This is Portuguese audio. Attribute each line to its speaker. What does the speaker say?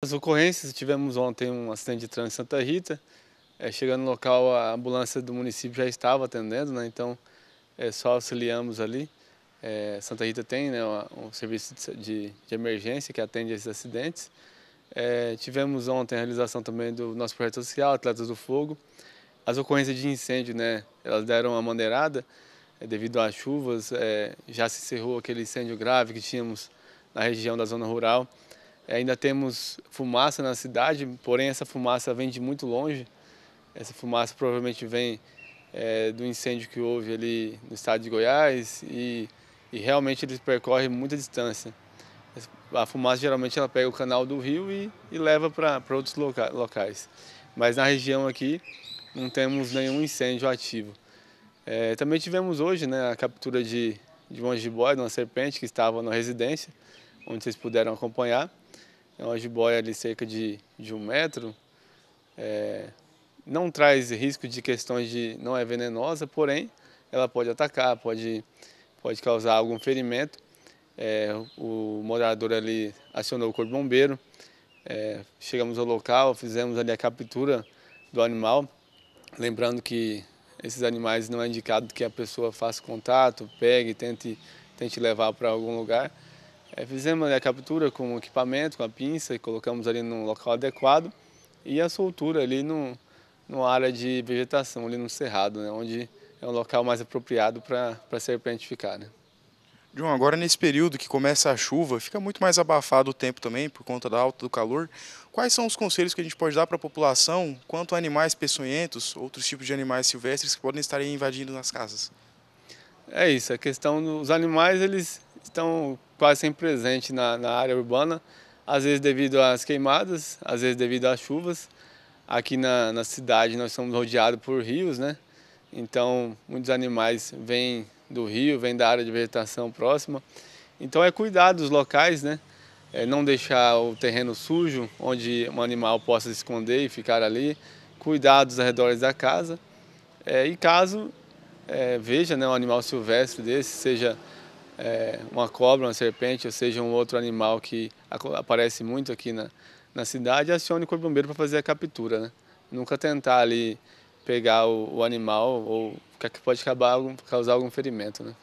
Speaker 1: As ocorrências, tivemos ontem um acidente de trânsito em Santa Rita, é, chegando no local a ambulância do município já estava atendendo, né, então é, só auxiliamos ali. É, Santa Rita tem né, um serviço de, de, emergência que atende esses acidentes. É, tivemos ontem a realização também do nosso projeto social, Atletas do Fogo. As ocorrências de incêndio, né, elas deram uma maneirada é, devido às chuvas, é, já se encerrou aquele incêndio grave que tínhamos na região da zona rural. Ainda temos fumaça na cidade, porém essa fumaça vem de muito longe. Essa fumaça provavelmente vem é, do incêndio que houve ali no estado de Goiás e, e realmente ele percorre muita distância. A fumaça geralmente ela pega o canal do rio e, e leva para outros loca locais. Mas na região aqui não temos nenhum incêndio ativo. É, também tivemos hoje né, a captura de, de uma de uma serpente que estava na residência, onde vocês puderam acompanhar é uma jiboia ali cerca de, de um metro, é, não traz risco de questões de não é venenosa, porém ela pode atacar, pode, pode causar algum ferimento. É, o morador ali acionou o corpo bombeiro, é, chegamos ao local, fizemos ali a captura do animal, lembrando que esses animais não é indicado que a pessoa faça contato, pegue, tente, tente levar para algum lugar. É, fizemos a captura com o equipamento, com a pinça, e colocamos ali num local adequado e a soltura ali no, no área de vegetação, ali no cerrado, né, onde é um local mais apropriado para ser planificado. Né?
Speaker 2: João, agora nesse período que começa a chuva, fica muito mais abafado o tempo também por conta da alta do calor. Quais são os conselhos que a gente pode dar para a população quanto a animais peçonhentos, outros tipos de animais
Speaker 1: silvestres que podem estar invadindo nas casas? É isso, a questão dos animais, eles estão quase sempre presentes na, na área urbana, às vezes devido às queimadas, às vezes devido às chuvas. Aqui na, na cidade nós somos rodeados por rios, né? Então muitos animais vêm do rio, vêm da área de vegetação próxima. Então é cuidar dos locais, né? É não deixar o terreno sujo, onde um animal possa se esconder e ficar ali, cuidar dos arredores da casa. É, e caso é, veja né, um animal silvestre desse, seja é, uma cobra, uma serpente, ou seja, um outro animal que aparece muito aqui na, na cidade, acione o corpo bombeiro para fazer a captura. Né? Nunca tentar ali pegar o, o animal ou que pode acabar, causar algum ferimento. Né?